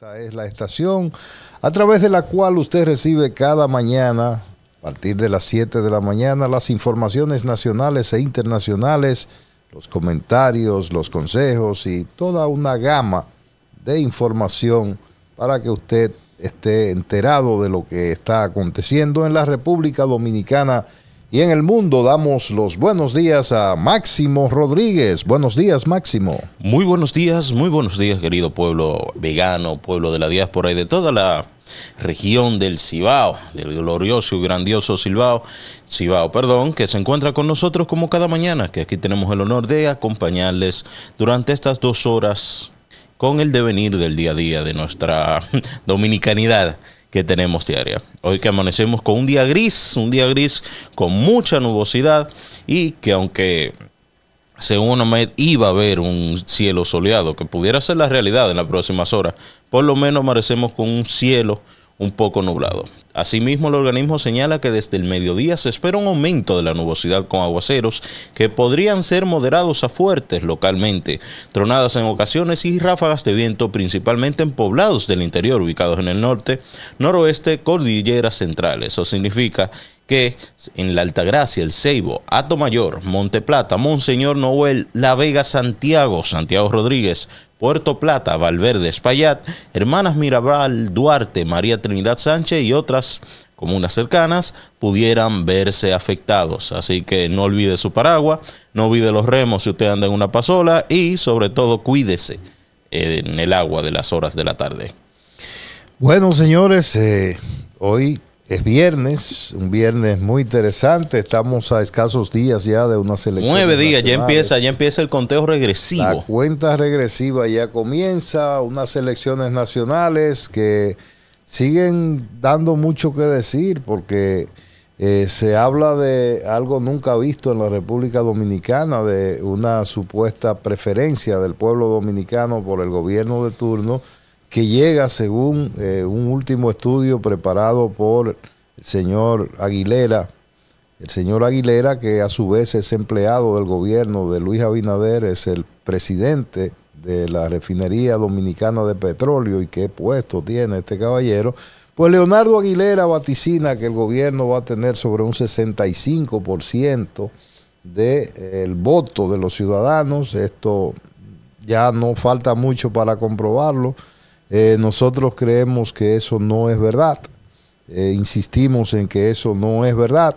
Esta es la estación a través de la cual usted recibe cada mañana, a partir de las 7 de la mañana, las informaciones nacionales e internacionales, los comentarios, los consejos y toda una gama de información para que usted esté enterado de lo que está aconteciendo en la República Dominicana y en el mundo damos los buenos días a Máximo Rodríguez. Buenos días, Máximo. Muy buenos días, muy buenos días, querido pueblo vegano, pueblo de la diáspora y de toda la región del Cibao, del glorioso y grandioso Cibao, Cibao, perdón, que se encuentra con nosotros como cada mañana, que aquí tenemos el honor de acompañarles durante estas dos horas con el devenir del día a día de nuestra dominicanidad que tenemos diaria. Hoy que amanecemos con un día gris, un día gris con mucha nubosidad y que aunque según Ahmed iba a haber un cielo soleado, que pudiera ser la realidad en las próximas horas, por lo menos amanecemos con un cielo un poco nublado. Asimismo, el organismo señala que desde el mediodía se espera un aumento de la nubosidad con aguaceros que podrían ser moderados a fuertes localmente, tronadas en ocasiones y ráfagas de viento principalmente en poblados del interior ubicados en el norte, noroeste, cordilleras centrales... Eso significa que en la Altagracia, el Ceibo, Ato Mayor, Monte Plata, Monseñor Noel, La Vega, Santiago, Santiago Rodríguez, Puerto Plata, Valverde, Espaillat, Hermanas Mirabal, Duarte, María Trinidad Sánchez y otras comunas cercanas pudieran verse afectados. Así que no olvide su paraguas, no olvide los remos si usted anda en una pasola y sobre todo cuídese en el agua de las horas de la tarde. Bueno, señores, eh, hoy es viernes, un viernes muy interesante. Estamos a escasos días ya de una selección. Nueve días, ya empieza, ya empieza el conteo regresivo. La cuenta regresiva ya comienza, unas elecciones nacionales que siguen dando mucho que decir porque eh, se habla de algo nunca visto en la República Dominicana, de una supuesta preferencia del pueblo dominicano por el gobierno de turno que llega según eh, un último estudio preparado por el señor Aguilera, el señor Aguilera que a su vez es empleado del gobierno de Luis Abinader, es el presidente de la refinería dominicana de petróleo y qué puesto tiene este caballero, pues Leonardo Aguilera vaticina que el gobierno va a tener sobre un 65% del de, eh, el voto de los ciudadanos, esto ya no falta mucho para comprobarlo. Eh, nosotros creemos que eso no es verdad. Eh, insistimos en que eso no es verdad.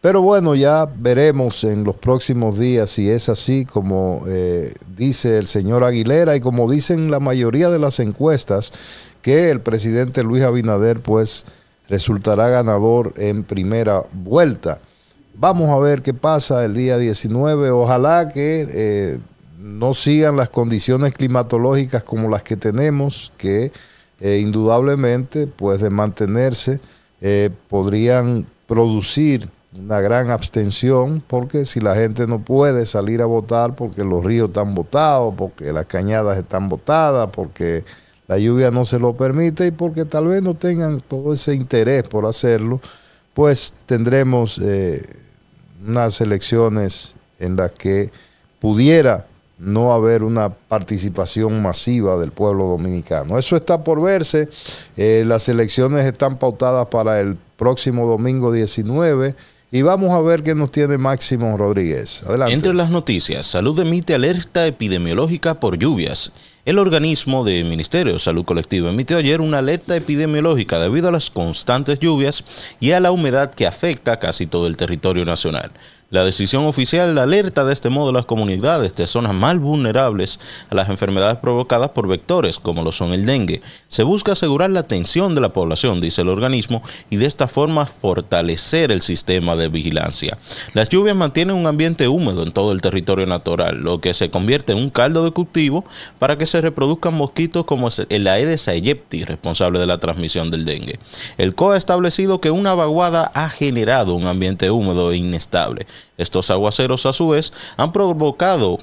Pero bueno, ya veremos en los próximos días si es así como eh, dice el señor Aguilera y como dicen la mayoría de las encuestas, que el presidente Luis Abinader pues resultará ganador en primera vuelta. Vamos a ver qué pasa el día 19. Ojalá que no sigan las condiciones climatológicas como las que tenemos, que eh, indudablemente, pues de mantenerse, eh, podrían producir una gran abstención, porque si la gente no puede salir a votar porque los ríos están botados, porque las cañadas están botadas, porque la lluvia no se lo permite y porque tal vez no tengan todo ese interés por hacerlo, pues tendremos eh, unas elecciones en las que pudiera no haber una participación masiva del pueblo dominicano. Eso está por verse. Eh, las elecciones están pautadas para el próximo domingo 19. Y vamos a ver qué nos tiene Máximo Rodríguez. Adelante. Entre las noticias, Salud emite alerta epidemiológica por lluvias. El organismo del Ministerio de Salud Colectivo emitió ayer una alerta epidemiológica debido a las constantes lluvias y a la humedad que afecta casi todo el territorio nacional. La decisión oficial alerta de este modo a las comunidades de zonas más vulnerables a las enfermedades provocadas por vectores, como lo son el dengue. Se busca asegurar la atención de la población, dice el organismo, y de esta forma fortalecer el sistema de vigilancia. Las lluvias mantienen un ambiente húmedo en todo el territorio natural, lo que se convierte en un caldo de cultivo para que se reproduzcan mosquitos como el Aedes aegypti, responsable de la transmisión del dengue. El CO ha establecido que una vaguada ha generado un ambiente húmedo e inestable estos aguaceros, a su vez, han provocado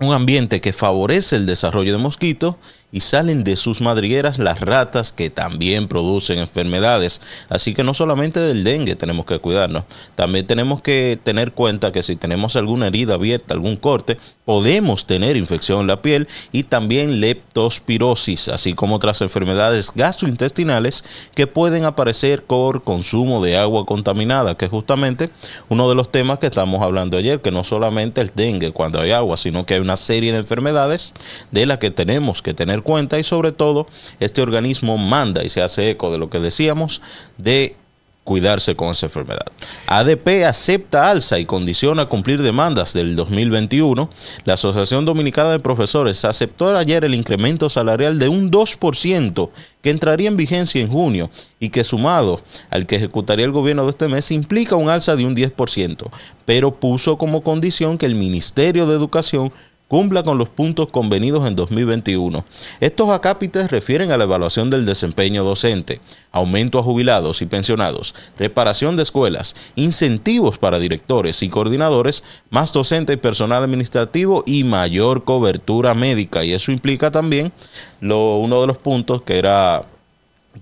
un ambiente que favorece el desarrollo de mosquitos y salen de sus madrigueras las ratas que también producen enfermedades. Así que no solamente del dengue tenemos que cuidarnos, también tenemos que tener cuenta que si tenemos alguna herida abierta, algún corte, podemos tener infección en la piel y también leptospirosis, así como otras enfermedades gastrointestinales que pueden aparecer por consumo de agua contaminada, que es justamente uno de los temas que estamos hablando ayer, que no solamente el dengue cuando hay agua, sino que hay una serie de enfermedades de las que tenemos que tener cuenta y sobre todo este organismo manda y se hace eco de lo que decíamos de cuidarse con esa enfermedad. ADP acepta alza y condiciona cumplir demandas del 2021. La Asociación Dominicana de Profesores aceptó ayer el incremento salarial de un 2% que entraría en vigencia en junio y que sumado al que ejecutaría el gobierno de este mes implica un alza de un 10%, pero puso como condición que el Ministerio de Educación cumpla con los puntos convenidos en 2021. Estos acápites refieren a la evaluación del desempeño docente, aumento a jubilados y pensionados, reparación de escuelas, incentivos para directores y coordinadores, más docente y personal administrativo y mayor cobertura médica. Y eso implica también lo, uno de los puntos que era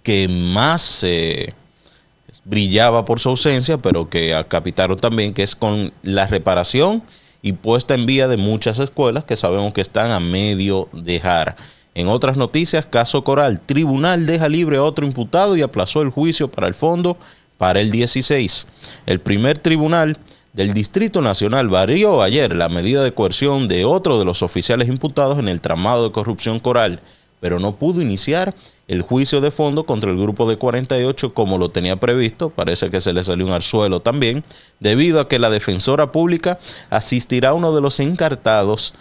que más... brillaba por su ausencia, pero que acapitaron también, que es con la reparación y puesta en vía de muchas escuelas que sabemos que están a medio dejar. En otras noticias, caso Coral, tribunal deja libre a otro imputado y aplazó el juicio para el fondo para el 16. El primer tribunal del Distrito Nacional varió ayer la medida de coerción de otro de los oficiales imputados en el tramado de corrupción Coral pero no pudo iniciar el juicio de fondo contra el grupo de 48 como lo tenía previsto. Parece que se le salió un arzuelo también, debido a que la defensora pública asistirá a uno de los encartados,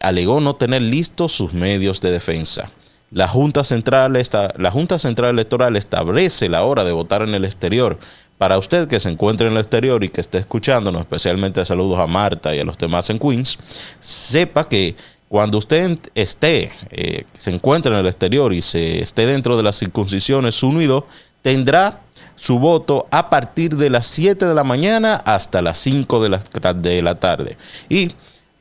alegó no tener listos sus medios de defensa. La Junta, Central la Junta Central Electoral establece la hora de votar en el exterior. Para usted que se encuentre en el exterior y que esté escuchándonos, especialmente saludos a Marta y a los demás en Queens, sepa que cuando usted esté, eh, se encuentre en el exterior y se esté dentro de las circuncisiones unido, tendrá su voto a partir de las 7 de la mañana hasta las 5 de la, tarde. Y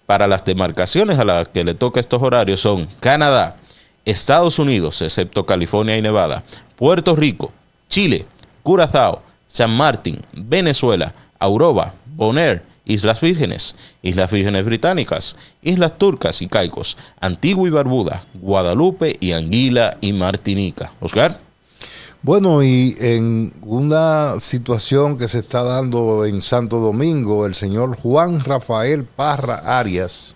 para las demarcaciones a las que le toca estos horarios son Canadá, Estados Unidos, excepto California y Nevada, Puerto Rico, Chile, Curazao, San Martín, Venezuela, Auroba, Bonaire, Islas Vírgenes, Islas Vírgenes Británicas, Islas Turcas y Caicos, Antigua y Barbuda, Guadalupe y Anguila y Martinica. Oscar. Bueno, y en una situación que se está dando en Santo Domingo, el señor Juan Rafael Parra Arias,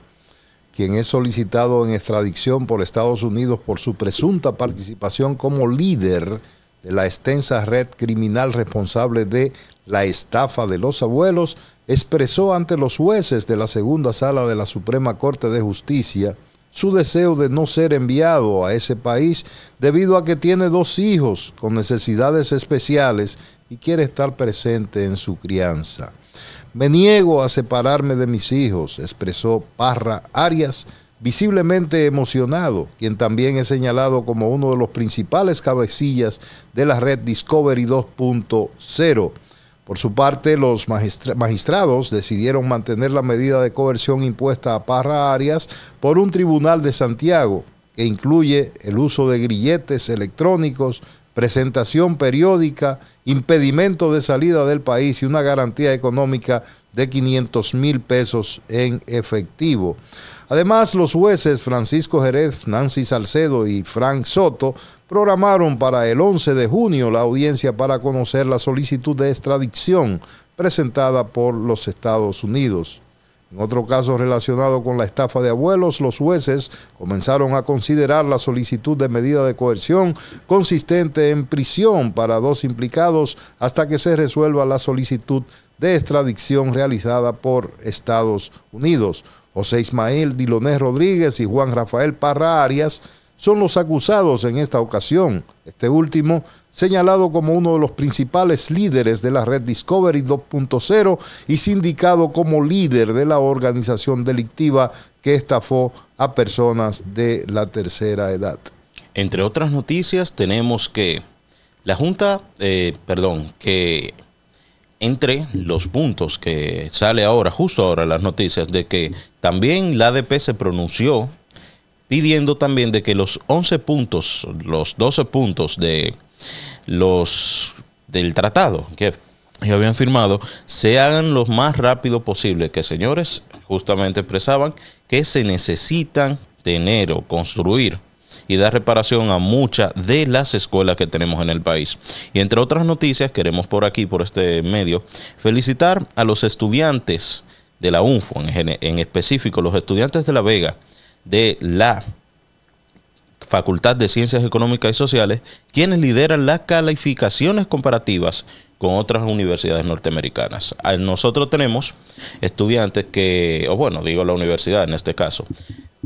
quien es solicitado en extradición por Estados Unidos por su presunta participación como líder de la extensa red criminal responsable de la estafa de los abuelos, expresó ante los jueces de la segunda sala de la Suprema Corte de Justicia su deseo de no ser enviado a ese país debido a que tiene dos hijos con necesidades especiales y quiere estar presente en su crianza. Me niego a separarme de mis hijos, expresó Parra Arias, visiblemente emocionado, quien también es señalado como uno de los principales cabecillas de la red Discovery 2.0 por su parte, los magistrados decidieron mantener la medida de coerción impuesta a Parra Arias por un tribunal de Santiago, que incluye el uso de grilletes electrónicos, presentación periódica, impedimento de salida del país y una garantía económica de 500 mil pesos en efectivo. Además, los jueces Francisco Jerez, Nancy Salcedo y Frank Soto programaron para el 11 de junio la audiencia para conocer la solicitud de extradición presentada por los Estados Unidos. En otro caso relacionado con la estafa de abuelos, los jueces comenzaron a considerar la solicitud de medida de coerción consistente en prisión para dos implicados hasta que se resuelva la solicitud de extradición realizada por Estados Unidos. José Ismael Dilonés Rodríguez y Juan Rafael Parra Arias son los acusados en esta ocasión, este último señalado como uno de los principales líderes de la red Discovery 2.0 y sindicado como líder de la organización delictiva que estafó a personas de la tercera edad. Entre otras noticias tenemos que la Junta, eh, perdón, que entre los puntos que sale ahora, justo ahora las noticias, de que también la ADP se pronunció pidiendo también de que los 11 puntos, los 12 puntos de los del tratado que habían firmado se hagan lo más rápido posible, que señores justamente expresaban que se necesitan tener o construir y dar reparación a muchas de las escuelas que tenemos en el país. Y entre otras noticias, queremos por aquí, por este medio, felicitar a los estudiantes de la UNFO, en, en específico los estudiantes de La Vega, de la Facultad de Ciencias Económicas y Sociales, quienes lideran las calificaciones comparativas con otras universidades norteamericanas. Ah, nosotros tenemos estudiantes que, o bueno, digo la universidad en este caso,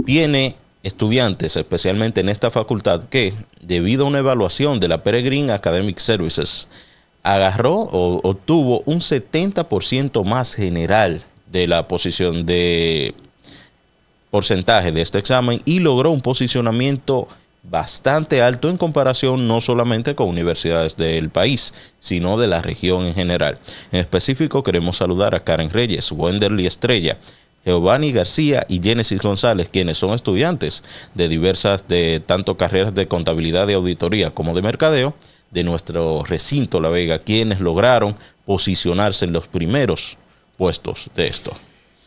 tiene estudiantes, especialmente en esta facultad, que debido a una evaluación de la Peregrine Academic Services, agarró o obtuvo un 70% más general de la posición de porcentaje de este examen y logró un posicionamiento bastante alto en comparación no solamente con universidades del país, sino de la región en general. En específico, queremos saludar a Karen Reyes, Wenderly Estrella, Giovanni García y Genesis González, quienes son estudiantes de diversas, de tanto carreras de contabilidad de auditoría como de mercadeo de nuestro recinto La Vega, quienes lograron posicionarse en los primeros puestos de esto.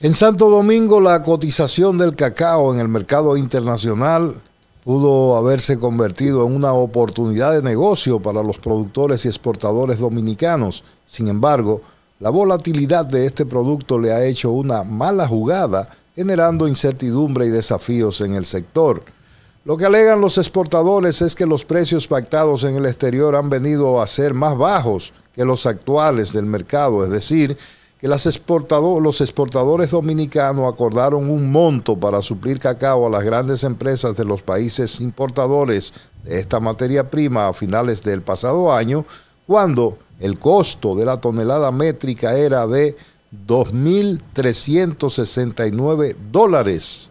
En Santo Domingo la cotización del cacao en el mercado internacional pudo haberse convertido en una oportunidad de negocio para los productores y exportadores dominicanos. Sin embargo, la volatilidad de este producto le ha hecho una mala jugada, generando incertidumbre y desafíos en el sector. Lo que alegan los exportadores es que los precios pactados en el exterior han venido a ser más bajos que los actuales del mercado, es decir, que los exportadores dominicanos acordaron un monto para suplir cacao a las grandes empresas de los países importadores de esta materia prima a finales del pasado año, cuando el costo de la tonelada métrica era de 2.369 dólares.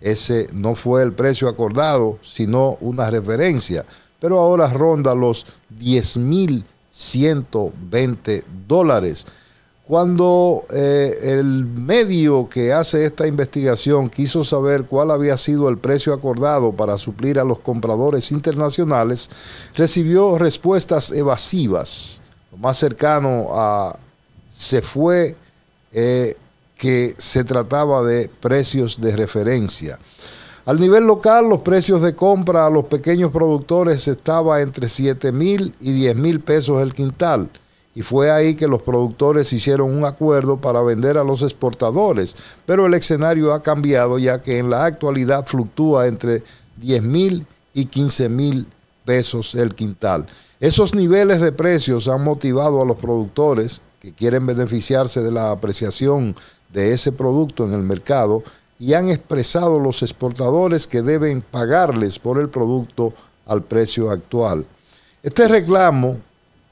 Ese no fue el precio acordado, sino una referencia, pero ahora ronda los 10.120 dólares. Cuando eh, el medio que hace esta investigación quiso saber cuál había sido el precio acordado para suplir a los compradores internacionales, recibió respuestas evasivas. Lo más cercano a se fue eh, que se trataba de precios de referencia. Al nivel local, los precios de compra a los pequeños productores estaban entre 7 mil y 10 mil pesos el quintal y fue ahí que los productores hicieron un acuerdo para vender a los exportadores. Pero el escenario ha cambiado ya que en la actualidad fluctúa entre 10 mil y 15 mil pesos el quintal. Esos niveles de precios han motivado a los productores que quieren beneficiarse de la apreciación de ese producto en el mercado y han expresado los exportadores que deben pagarles por el producto al precio actual. Este reclamo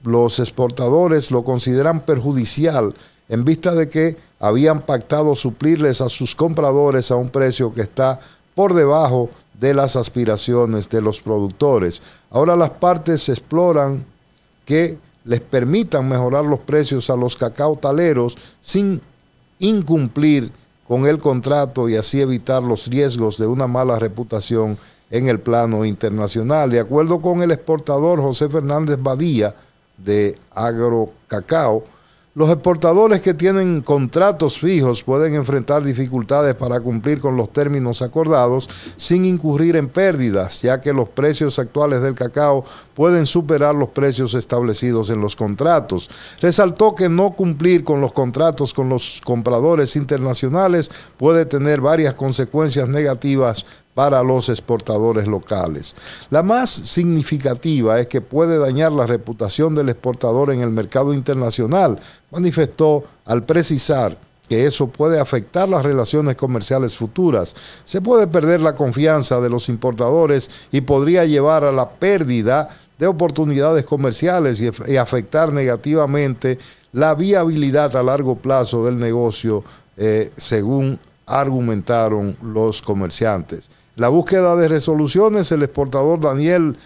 los exportadores lo consideran perjudicial en vista de que habían pactado suplirles a sus compradores a un precio que está por debajo de las aspiraciones de los productores. Ahora las partes exploran que les permitan mejorar los precios a los cacautaleros sin incumplir con el contrato y así evitar los riesgos de una mala reputación en el plano internacional. De acuerdo con el exportador José Fernández Badía, de agrocacao. Los exportadores que tienen contratos fijos pueden enfrentar dificultades para cumplir con los términos acordados sin incurrir en pérdidas, ya que los precios actuales del cacao pueden superar los precios establecidos en los contratos. Resaltó que no cumplir con los contratos con los compradores internacionales puede tener varias consecuencias negativas para los exportadores locales. La más significativa es que puede dañar la reputación del exportador en el mercado internacional, manifestó al precisar que eso puede afectar las relaciones comerciales futuras. Se puede perder la confianza de los importadores y podría llevar a la pérdida de oportunidades comerciales y, afectar negativamente la viabilidad a largo plazo del negocio, eh, según argumentaron los comerciantes. La búsqueda de resoluciones, el exportador Daniel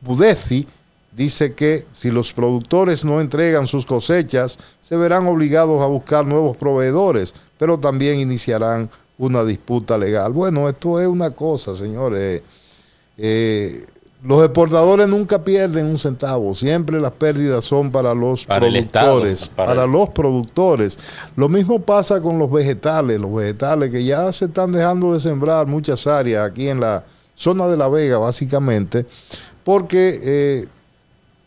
Budeci dice que si los productores no entregan sus cosechas, se verán obligados a buscar nuevos proveedores, pero también iniciarán una disputa legal. Bueno, esto es una cosa, señores. Eh, los exportadores nunca pierden un centavo, siempre las pérdidas son para los productores, para, los productores. Lo mismo pasa con los vegetales, los vegetales que ya se están dejando de sembrar muchas áreas aquí en la zona de La Vega básicamente, porque eh,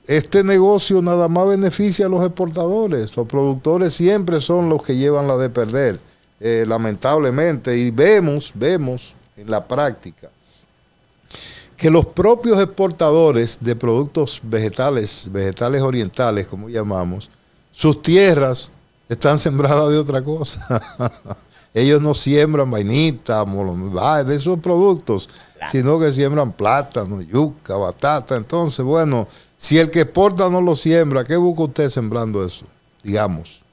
este negocio nada más beneficia a los exportadores, los productores siempre son los que llevan la de perder, eh, lamentablemente, y vemos, vemos en la práctica que los propios exportadores de productos vegetales, vegetales orientales, como llamamos, sus tierras están sembradas de otra cosa. Ellos no siembran vainita, molomba de esos productos, sino que siembran plátano, yuca, batata. Entonces, bueno, si el que exporta no lo siembra, ¿qué busca usted sembrando eso? Digamos.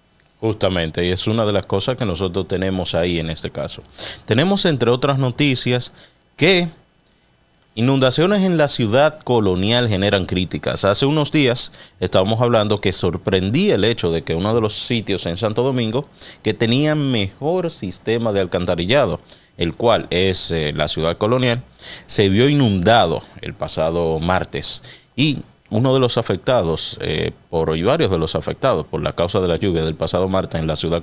Justamente, y es una de las cosas que nosotros tenemos ahí en este caso. Tenemos, entre otras noticias, que Inundaciones en la ciudad colonial generan críticas. Hace unos días estábamos hablando que sorprendía el hecho de que uno de los sitios en Santo Domingo que tenía mejor sistema de alcantarillado, el cual es eh, la ciudad colonial, se vio inundado el pasado martes. Y uno de los afectados, eh, por, y varios de los afectados por la causa de la lluvia del pasado martes en la ciudad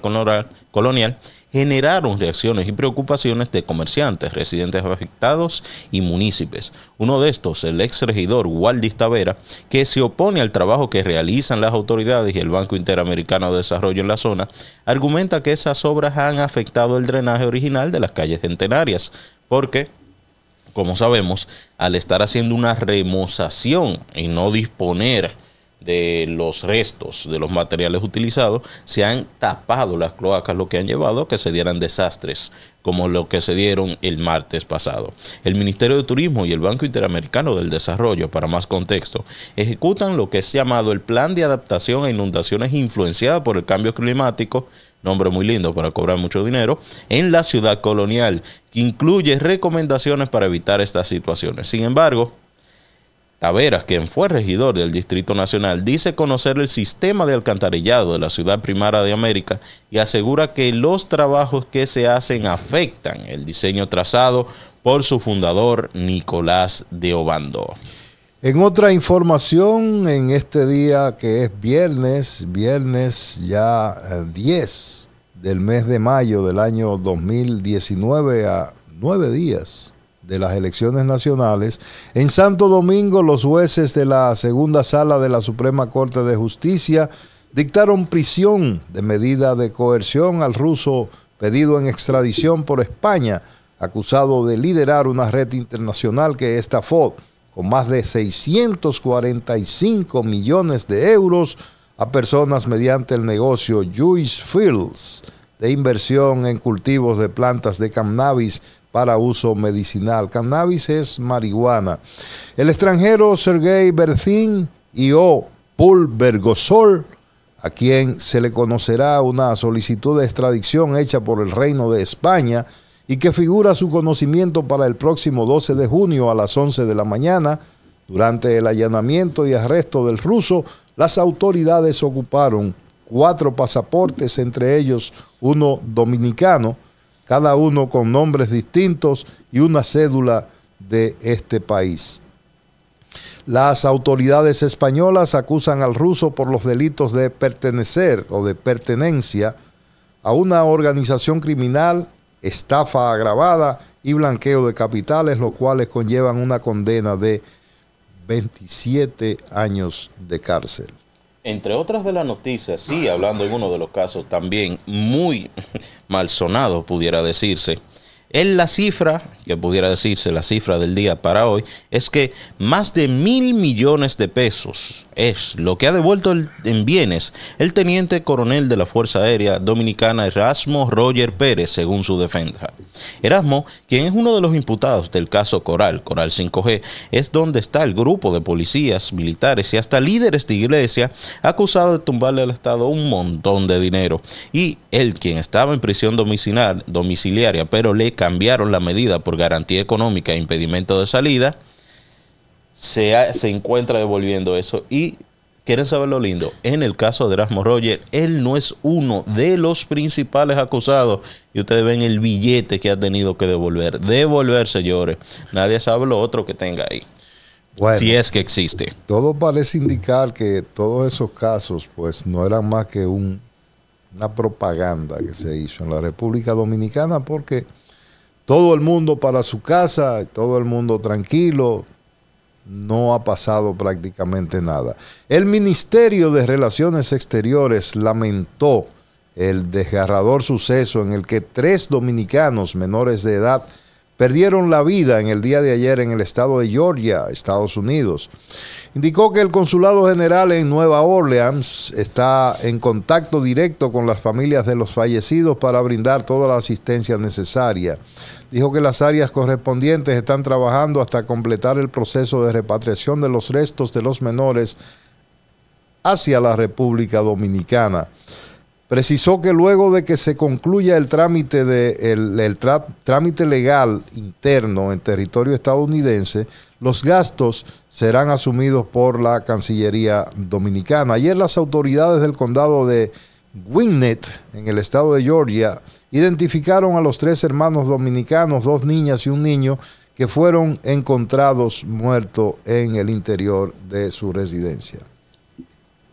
colonial, generaron reacciones y preocupaciones de comerciantes, residentes afectados y municipios. Uno de estos, el ex regidor Waldis Tavera, que se opone al trabajo que realizan las autoridades y el Banco Interamericano de Desarrollo en la zona, argumenta que esas obras han afectado el drenaje original de las calles centenarias, porque como sabemos, al estar haciendo una remozación y no disponer de los restos de los materiales utilizados, se han tapado las cloacas, lo que han llevado a que se dieran desastres como lo que se dieron el martes pasado. El Ministerio de Turismo y el Banco Interamericano del Desarrollo, para más contexto, ejecutan lo que es llamado el Plan de Adaptación a Inundaciones Influenciadas por el cambio climático, nombre muy lindo para cobrar mucho dinero, en la ciudad colonial, que incluye recomendaciones para evitar estas situaciones. Sin embargo, Taveras, quien fue regidor del Distrito Nacional, dice conocer el sistema de alcantarillado de la ciudad primara de América y asegura que los trabajos que se hacen afectan el diseño trazado por su fundador Nicolás de Obando. En otra información, en este día que es viernes, viernes ya 10 eh, del mes de mayo del año 2019 a nueve días de las elecciones nacionales, en Santo Domingo los jueces de la segunda sala de la Suprema Corte de Justicia dictaron prisión de medida de coerción al ruso pedido en extradición por España, acusado de liderar una red internacional que estafó con más de 645 millones de euros a personas mediante el negocio Juice Fields de inversión en cultivos de plantas de cannabis para uso medicinal. Cannabis es marihuana. El extranjero Sergei Berzin y O. Bergosol, a quien se le conocerá una solicitud de extradición hecha por el Reino de España y que figura su conocimiento para el próximo 12 de junio a las 11 de la mañana. Durante el allanamiento y arresto del ruso, las autoridades ocuparon cuatro pasaportes, entre ellos uno dominicano, cada uno con nombres distintos y una cédula de este país. Las autoridades españolas acusan al ruso por los delitos de pertenecer o de pertenencia a una organización criminal, estafa agravada y blanqueo de capitales, los cuales conllevan una condena de 27 años de cárcel entre otras de las noticias, sí, hablando en uno de los casos también muy malsonado, pudiera decirse, en la cifra, que pudiera decirse la cifra del día para hoy, es que más de mil millones de pesos es lo que ha devuelto en bienes el teniente coronel de la Fuerza Aérea Dominicana Erasmo Roger Pérez, según su defensa. Erasmo, quien es uno de los imputados del caso Coral, Coral 5G, es donde está el grupo de policías, militares y hasta líderes de iglesia acusado de tumbarle al Estado un montón de dinero. Y él, quien estaba en prisión domiciliaria, pero le cambiaron la medida por garantía económica e impedimento de salida, se, encuentra devolviendo eso. Y quieren saber lo lindo, en el caso de Erasmo Roger, él no es uno de los principales acusados. Y ustedes ven el billete que ha tenido que devolver. Devolver, señores. Nadie sabe lo otro que tenga ahí. si es que existe. Todo parece indicar que todos esos casos, pues, no eran más que un, una propaganda que se hizo en la República Dominicana, porque todo el mundo para su casa, todo el mundo tranquilo, no ha pasado prácticamente nada. El Ministerio de Relaciones Exteriores lamentó el desgarrador suceso en el que tres dominicanos menores de edad perdieron la vida en el día de ayer en el estado de Georgia, Estados Unidos. Indicó que el Consulado General en Nueva Orleans está en contacto directo con las familias de los fallecidos para brindar toda la asistencia necesaria. Dijo que las áreas correspondientes están trabajando hasta completar el proceso de repatriación de los restos de los menores hacia la República Dominicana. Precisó que luego de que se concluya el trámite, de, el, trámite legal interno en territorio estadounidense, los gastos serán asumidos por la Cancillería Dominicana. Ayer las autoridades del condado de Winnet, en el estado de Georgia, identificaron a los tres hermanos dominicanos, dos niñas y un niño, que fueron encontrados muertos en el interior de su residencia.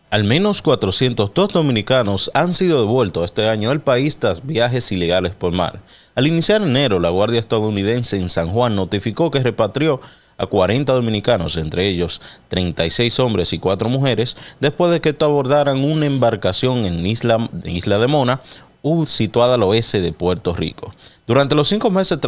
Al menos 402 dominicanos han sido devueltos este año al país tras viajes ilegales por mar. Al iniciar enero, la Guardia estadounidense en San Juan notificó que repatrió 40 dominicanos, entre ellos 36 hombres y 4 mujeres, después de que abordaran una embarcación en Isla, Isla de Mona, situada al oeste de Puerto Rico. Durante los cinco meses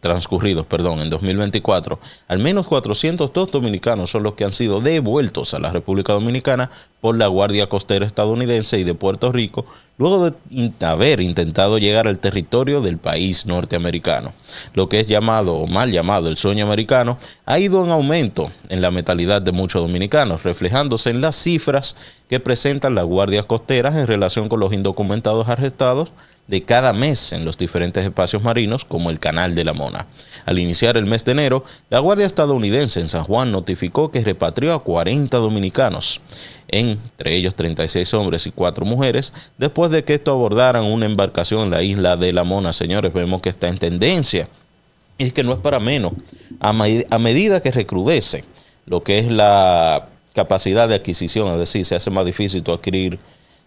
transcurridos perdón, en 2024, al menos 402 dominicanos son los que han sido devueltos a la República Dominicana por la Guardia Costera estadounidense y de Puerto Rico, luego de haber intentado llegar al territorio del país norteamericano. Lo que es llamado o mal llamado el sueño americano ha ido en aumento en la mentalidad de muchos dominicanos, reflejándose en las cifras que presentan las guardias costeras en relación con los indocumentados arrestados de cada mes en los diferentes espacios marinos como el Canal de la Mona. Al iniciar el mes de enero, la Guardia Estadounidense en San Juan notificó que repatrió a 40 dominicanos, entre ellos 36 hombres y 4 mujeres, después de que estos abordaran una embarcación en la isla de la Mona. Señores, vemos que está en tendencia. Y es que no es para menos. A, medida que recrudece lo que es la capacidad de adquisición, es decir, se hace más difícil adquirir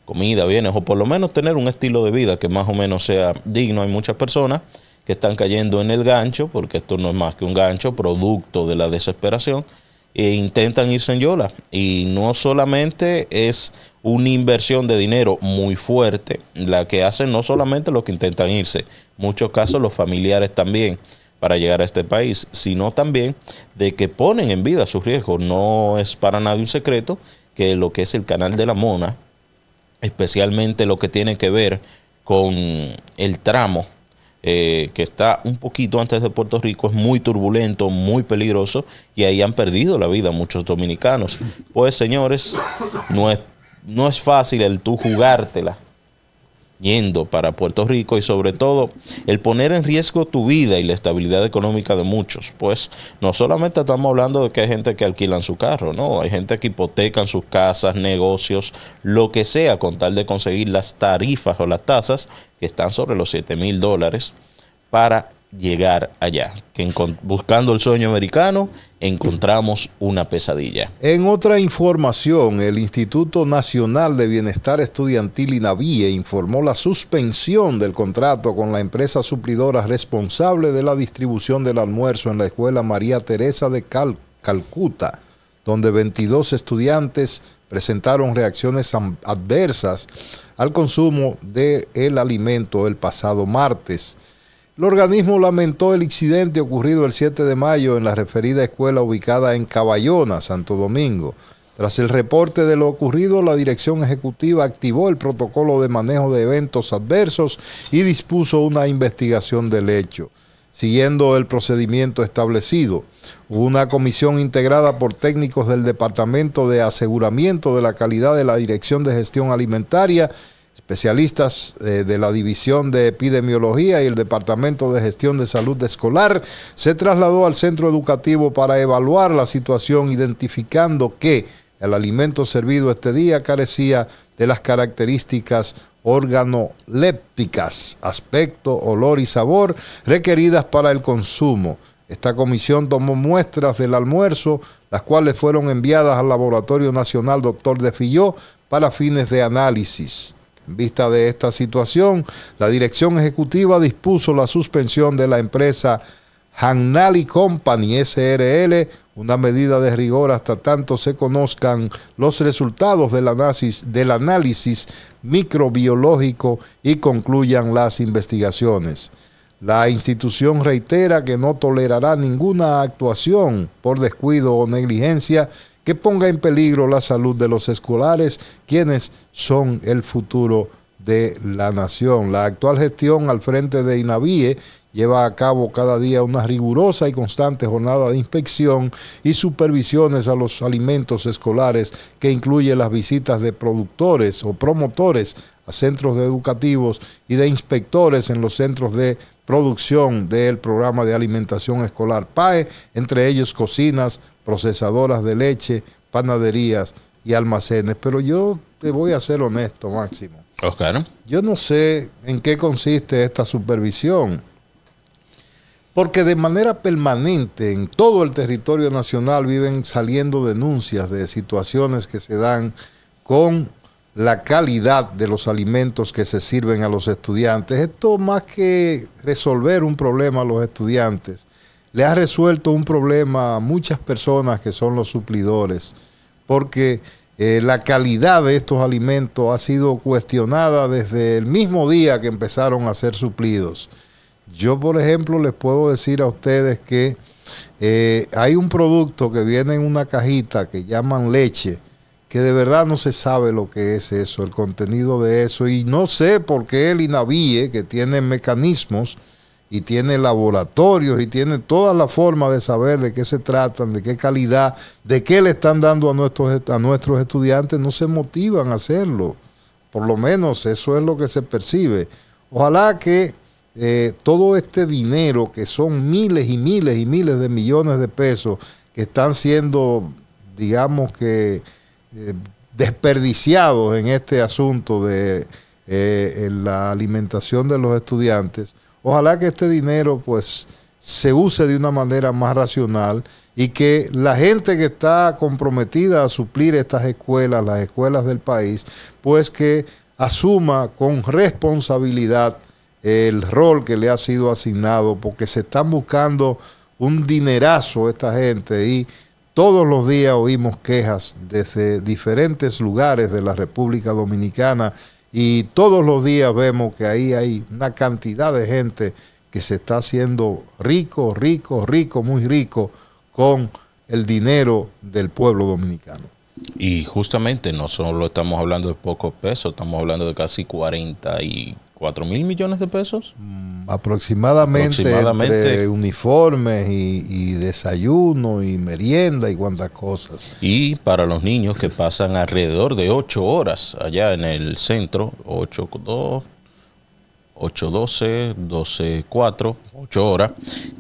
comida, bienes, o por lo menos tener un estilo de vida que más o menos sea digno. Hay muchas personas que están cayendo en el gancho, porque esto no es más que un gancho, producto de la desesperación, e intentan irse en yola. Y no solamente es una inversión de dinero muy fuerte la que hacen no solamente los que intentan irse, muchos casos los familiares también para llegar a este país, sino también de que ponen en vida sus riesgo. No es para nadie un secreto que lo que es el canal de la Mona, especialmente lo que tiene que ver con el tramo eh, que está un poquito antes de Puerto Rico, es muy turbulento, muy peligroso y ahí han perdido la vida muchos dominicanos. Pues señores, no es, no es fácil el tú jugártela yendo para Puerto Rico y sobre todo el poner en riesgo tu vida y la estabilidad económica de muchos. Pues no solamente estamos hablando de que hay gente que alquilan su carro, no, hay gente que hipotecan sus casas, negocios, lo que sea con tal de conseguir las tarifas o las tasas que están sobre los 7 mil dólares para llegar allá. Que buscando el sueño americano encontramos una pesadilla. En otra información, el Instituto Nacional de Bienestar Estudiantil INAVIE informó la suspensión del contrato con la empresa suplidora responsable de la distribución del almuerzo en la escuela María Teresa de Calcuta, donde 22 estudiantes presentaron reacciones adversas al consumo del alimento el pasado martes. El organismo lamentó el incidente ocurrido el 7 de mayo en la referida escuela ubicada en Caballona, Santo Domingo. Tras el reporte de lo ocurrido, la dirección ejecutiva activó el protocolo de manejo de eventos adversos y dispuso una investigación del hecho, siguiendo el procedimiento establecido. una comisión integrada por técnicos del Departamento de Aseguramiento de la Calidad de la Dirección de Gestión Alimentaria especialistas eh, de la División de Epidemiología y el Departamento de Gestión de Salud Escolar, se trasladó al centro educativo para evaluar la situación, identificando que el alimento servido este día carecía de las características organolépticas, aspecto, olor y sabor requeridas para el consumo. Esta comisión tomó muestras del almuerzo, las cuales fueron enviadas al Laboratorio Nacional Doctor de Filló para fines de análisis. En vista de esta situación, la dirección ejecutiva dispuso la suspensión de la empresa Hanali Company SRL, una medida de rigor hasta tanto se conozcan los resultados del análisis microbiológico y concluyan las investigaciones. La institución reitera que no tolerará ninguna actuación por descuido o negligencia que ponga en peligro la salud de los escolares, quienes son el futuro de la nación. La actual gestión al frente de INAVIE lleva a cabo cada día una rigurosa y constante jornada de inspección y supervisiones a los alimentos escolares que incluye las visitas de productores o promotores centros educativos y de inspectores en los centros de producción del programa de alimentación escolar PAE, entre ellos cocinas, procesadoras de leche, panaderías y almacenes. Pero yo te voy a ser honesto, Máximo. Oscar. Yo no sé en qué consiste esta supervisión. Porque de manera permanente en todo el territorio nacional viven saliendo denuncias de situaciones que se dan con la calidad de los alimentos que se sirven a los estudiantes. Esto más que resolver un problema a los estudiantes, le ha resuelto un problema a muchas personas que son los suplidores, porque eh, la calidad de estos alimentos ha sido cuestionada desde el mismo día que empezaron a ser suplidos. Yo, por ejemplo, les puedo decir a ustedes que eh, hay un producto que viene en una cajita que llaman leche, que de verdad no se sabe lo que es eso, el contenido de eso, y no sé por qué el INAVIE, que tiene mecanismos y tiene laboratorios y tiene todas las formas de saber de qué se tratan, de qué calidad, de qué le están dando a nuestros, a nuestros estudiantes, no se motivan a hacerlo. Por lo menos eso es lo que se percibe. Ojalá que eh, todo este dinero, que son miles y miles y miles de millones de pesos, que están siendo, digamos que, eh, desperdiciados en este asunto de eh, la alimentación de los estudiantes. Ojalá que este dinero pues se use de una manera más racional y que la gente que está comprometida a suplir estas escuelas, las escuelas del país, pues que asuma con responsabilidad el rol que le ha sido asignado, porque se están buscando un dinerazo esta gente y todos los días oímos quejas desde diferentes lugares de la República Dominicana y todos los días vemos que ahí hay una cantidad de gente que se está haciendo rico, rico, rico, muy rico con el dinero del pueblo dominicano. Y justamente no solo estamos hablando de pocos pesos, estamos hablando de casi 40 y 4 mil millones de pesos. Mm. Aproximadamente, Aproximadamente. uniformes y, desayuno y merienda y cuantas cosas. Y para los niños que pasan alrededor de 8 horas allá en el centro, 8, 2, 8, 12, 12, 4, 8 horas,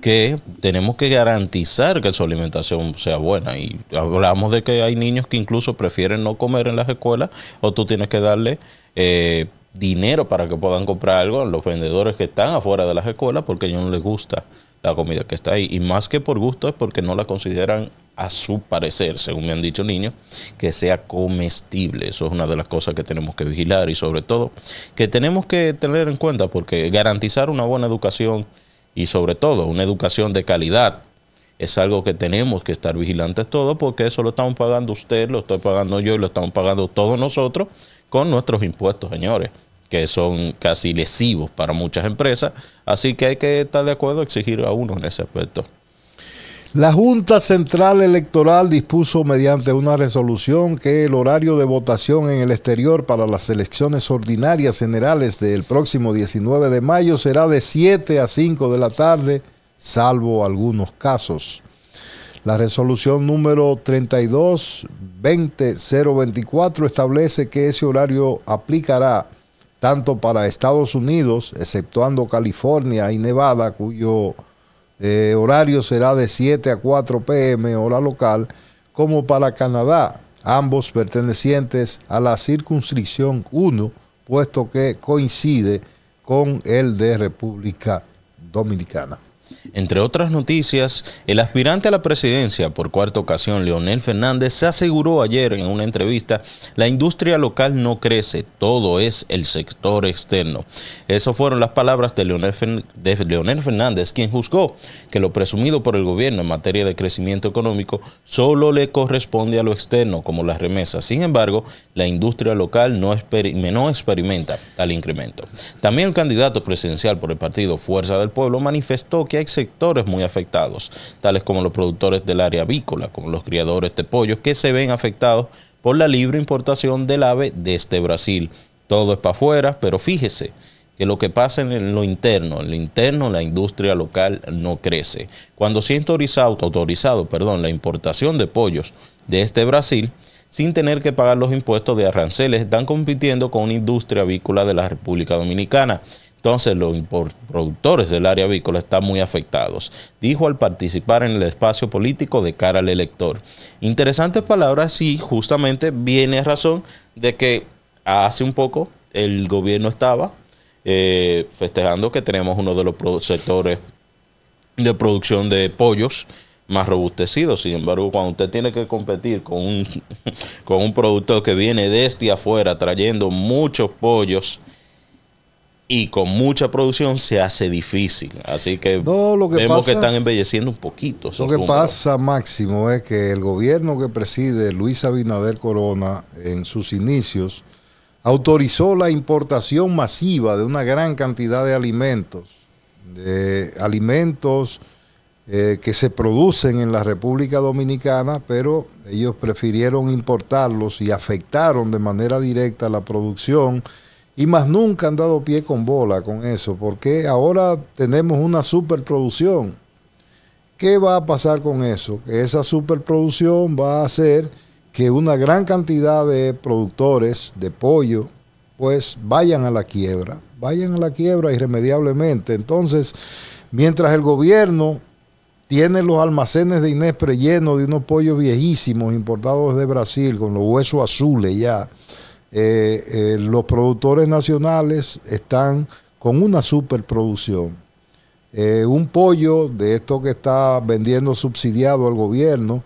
que tenemos que garantizar que su alimentación sea buena. Y hablamos de que hay niños que incluso prefieren no comer en las escuelas o tú tienes que darle... Eh, dinero para que puedan comprar algo los vendedores que están afuera de las escuelas porque a ellos no les gusta la comida que está ahí. Y más que por gusto es porque no la consideran a su parecer, según me han dicho niños, que sea comestible. Eso es una de las cosas que tenemos que vigilar y sobre todo que tenemos que tener en cuenta porque garantizar una buena educación y sobre todo una educación de calidad es algo que tenemos que estar vigilantes todos porque eso lo estamos pagando usted, lo estoy pagando yo y lo estamos pagando todos nosotros con nuestros impuestos, señores, que son casi lesivos para muchas empresas. Así que hay que estar de acuerdo, exigir a uno en ese aspecto. La Junta Central Electoral dispuso mediante una resolución que el horario de votación en el exterior para las elecciones ordinarias generales del próximo 19 de mayo será de 7 a 5 de la tarde salvo algunos casos. La resolución número 32 20 establece que ese horario aplicará tanto para Estados Unidos, exceptuando California y Nevada, cuyo eh, horario será de 7 a 4 pm hora local, como para Canadá, ambos pertenecientes a la circunscripción 1, puesto que coincide con el de República Dominicana. Entre otras noticias, el aspirante a la presidencia por cuarta ocasión, Leonel Fernández, se aseguró ayer en una entrevista, la industria local no crece, todo es el sector externo. Esas fueron las palabras de Leonel, Fernández, quien juzgó que lo presumido por el gobierno en materia de crecimiento económico solo le corresponde a lo externo, como las remesas. Sin embargo, la industria local no, experimenta, no experimenta tal incremento. También el candidato presidencial por el partido Fuerza del Pueblo manifestó que hay sectores muy afectados, tales como los productores del área avícola, como los criadores de pollos, que se ven afectados por la libre importación del ave de este Brasil. Todo es para afuera, pero fíjese que lo que pasa en lo interno, en lo interno la industria local no crece. Cuando se ha autorizado, perdón, la importación de pollos de este Brasil, sin tener que pagar los impuestos de aranceles, están compitiendo con una industria avícola de la República Dominicana. Entonces los productores del área avícola están muy afectados, dijo al participar en el espacio político de cara al elector. Interesantes palabras y justamente viene a razón de que hace un poco el gobierno estaba eh, festejando que tenemos uno de los sectores de producción de pollos más robustecidos. Sin embargo, cuando usted tiene que competir con un, con un productor que viene desde afuera trayendo muchos pollos, y con mucha producción se hace difícil. Así que, lo que vemos que están embelleciendo un poquito. lo que pasa, Máximo, es que el gobierno que preside Luis Abinader Corona en sus inicios autorizó la importación masiva de una gran cantidad de alimentos, alimentos eh, que se producen en la República Dominicana, pero ellos prefirieron importarlos y afectaron de manera directa la producción y más nunca han dado pie con bola con eso, porque ahora tenemos una superproducción. ¿Qué va a pasar con eso? Que esa superproducción va a hacer que una gran cantidad de productores de pollo pues vayan a la quiebra, vayan a la quiebra irremediablemente. Entonces, mientras el gobierno tiene los almacenes de Inés llenos de unos pollos viejísimos importados de Brasil con los huesos azules ya, eh, eh, los productores nacionales están con una superproducción. Eh, un pollo de esto que está vendiendo subsidiado al gobierno,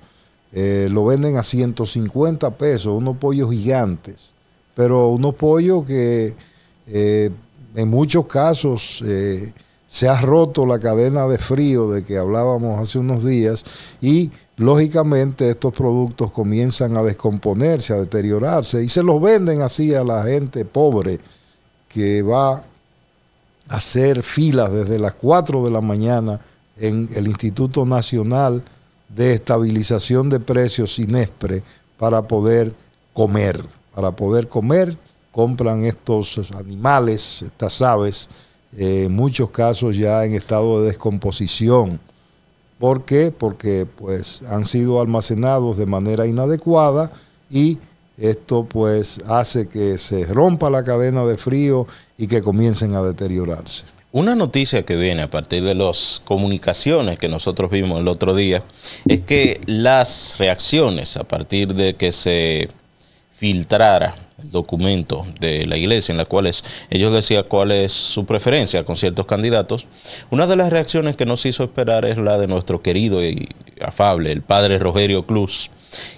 lo venden a 150 pesos, unos pollos gigantes, pero unos pollos que en muchos casos se ha roto la cadena de frío de que hablábamos hace unos días y lógicamente estos productos comienzan a descomponerse, a deteriorarse y se los venden así a la gente pobre que va a hacer filas desde las 4 de la mañana en el Instituto Nacional de Estabilización de Precios INESPRE para poder comer. Para poder comer compran estos animales, estas aves, eh, en muchos casos ya en estado de descomposición ¿Por qué? Porque pues, han sido almacenados de manera inadecuada y esto pues hace que se rompa la cadena de frío y que comiencen a deteriorarse. Una noticia que viene a partir de las comunicaciones que nosotros vimos el otro día es que las reacciones a partir de que se filtrara documento de la iglesia en la cual es, ellos decían cuál es su preferencia con ciertos candidatos, una de las reacciones que nos hizo esperar es la de nuestro querido y afable, el padre Rogerio Cruz,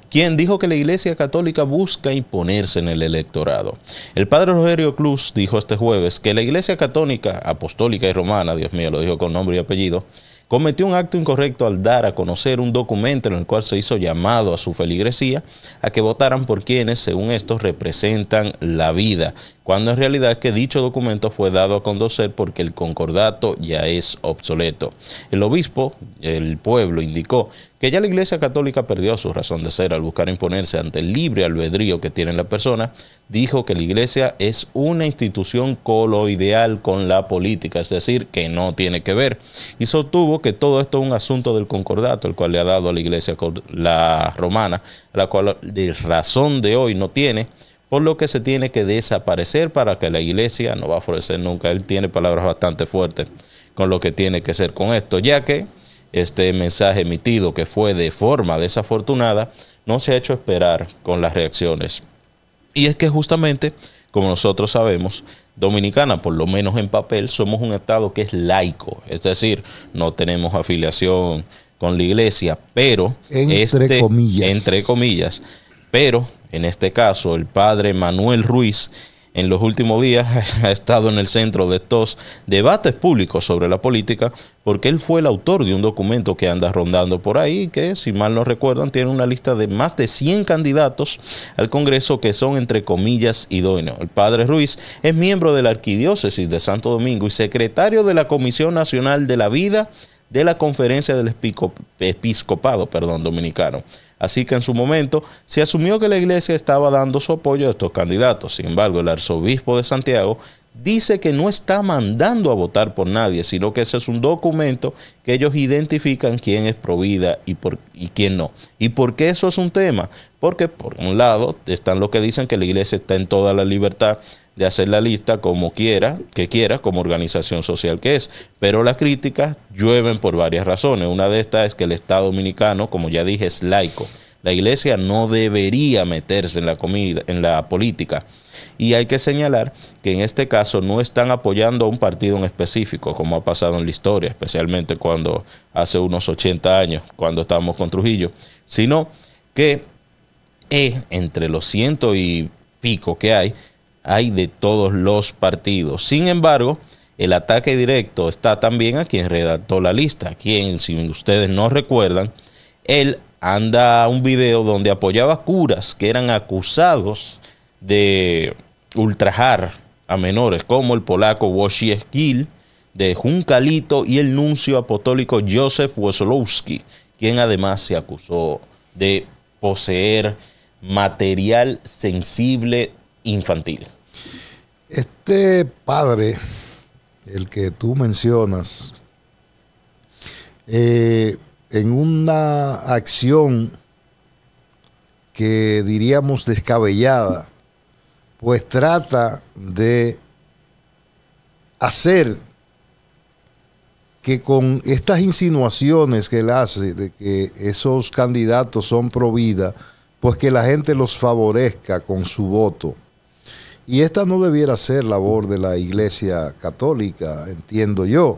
quien dijo que la Iglesia Católica busca imponerse en el electorado. El padre Rogerio Cruz dijo este jueves que la Iglesia Católica, apostólica y romana, Dios mío, lo dijo con nombre y apellido, cometió un acto incorrecto al dar a conocer un documento en el cual se hizo llamado a su feligresía a que votaran por quienes, según estos, representan la vida, cuando en realidad que dicho documento fue dado a conocer porque el concordato ya es obsoleto. El obispo, el pueblo, indicó que ya la Iglesia Católica perdió su razón de ser al buscar imponerse ante el libre albedrío que tiene la persona, dijo que la Iglesia es una institución coloideal con la política, es decir, que no tiene que ver, y sostuvo que todo esto es un asunto del concordato, el cual le ha dado a la Iglesia la romana, la cual de razón de hoy no tiene, por lo que se tiene que desaparecer para que la iglesia no va a florecer nunca. Él tiene palabras bastante fuertes con lo que tiene que ser con esto, ya que este mensaje emitido, que fue de forma desafortunada, no se ha hecho esperar con las reacciones. Y es que justamente, como nosotros sabemos, Dominicana, por lo menos en papel, somos un Estado que es laico, es decir, no tenemos afiliación con la iglesia, pero... Entre este, comillas. Entre comillas. Pero, en este caso, el padre Manuel Ruiz en los últimos días ha estado en el centro de estos debates públicos sobre la política, porque él fue el autor de un documento que anda rondando por ahí, que si mal no recuerdan, tiene una lista de más de 100 candidatos al Congreso que son entre comillas idóneos. El padre Ruiz es miembro de la Arquidiócesis de Santo Domingo y secretario de la Comisión Nacional de la Vida de la Conferencia del Episcopado perdón, Dominicano. Así que en su momento se asumió que la iglesia estaba dando su apoyo a estos candidatos. Sin embargo, el arzobispo de Santiago dice que no está mandando a votar por nadie, sino que ese es un documento que ellos identifican quién es provida y, y quién no. ¿Y por qué eso es un tema? Porque por un lado están los que dicen que la iglesia está en toda la libertad de hacer la lista como quiera, que quiera, como organización social que es. Pero las críticas llueven por varias razones. Una de estas es que el Estado dominicano, como ya dije, es laico. La iglesia no debería meterse en la comida, en la política. Y hay que señalar que en este caso no están apoyando a un partido en específico, como ha pasado en la historia, especialmente cuando hace unos 80 años, cuando estábamos con Trujillo, sino que es eh, entre los ciento y pico que hay, hay de todos los partidos. Sin embargo, el ataque directo está también a quien redactó la lista, quien, si ustedes no recuerdan, él anda a un video donde apoyaba curas que eran acusados de ultrajar a menores, como el polaco Wojciech de Juncalito y el nuncio apostólico Joseph Wosolowski, quien además se acusó de poseer material sensible infantil. Este padre, el que tú mencionas, eh, en una acción que diríamos descabellada, pues trata de hacer que con estas insinuaciones que él hace de que esos candidatos son pro vida, pues que la gente los favorezca con su voto. Y esta no debiera ser labor de la Iglesia Católica, entiendo yo.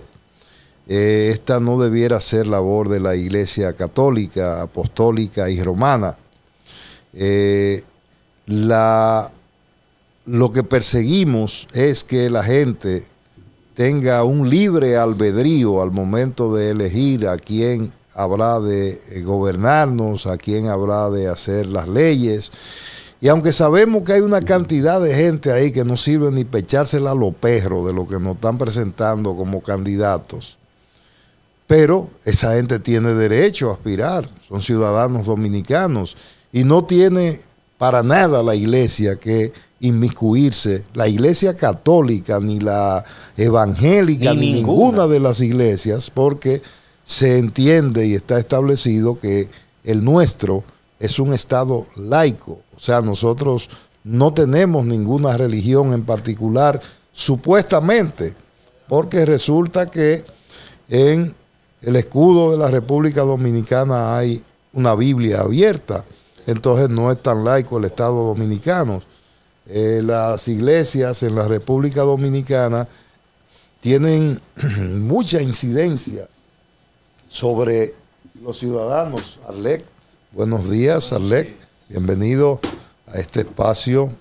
Eh, esta no debiera ser labor de la Iglesia Católica, Apostólica y Romana. Eh, lo que perseguimos es que la gente tenga un libre albedrío al momento de elegir a quién habrá de eh, gobernarnos, a quién habrá de hacer las leyes y aunque sabemos que hay una cantidad de gente ahí que no sirve ni pechársela a los perros de lo que nos están presentando como candidatos, pero esa gente tiene derecho a aspirar, son ciudadanos dominicanos y no tiene para nada la iglesia que inmiscuirse, la iglesia católica ni la evangélica ni, ninguna de las iglesias, porque se entiende y está establecido que el nuestro es un Estado laico. O sea, nosotros no tenemos ninguna religión en particular, supuestamente, porque resulta que en el escudo de la República Dominicana hay una Biblia abierta. Entonces no es tan laico el Estado dominicano. Eh, las iglesias en la República Dominicana tienen mucha incidencia sobre los ciudadanos, electos, Buenos días, Arlec. Bienvenido a este espacio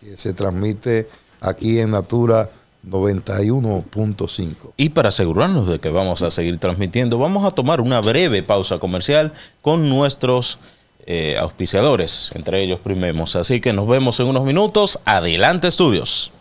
que se transmite aquí en Natura 91.5. Y para asegurarnos de que vamos a seguir transmitiendo, vamos a tomar una breve pausa comercial con nuestros eh, auspiciadores, entre ellos primemos. Así que nos vemos en unos minutos. Adelante, estudios.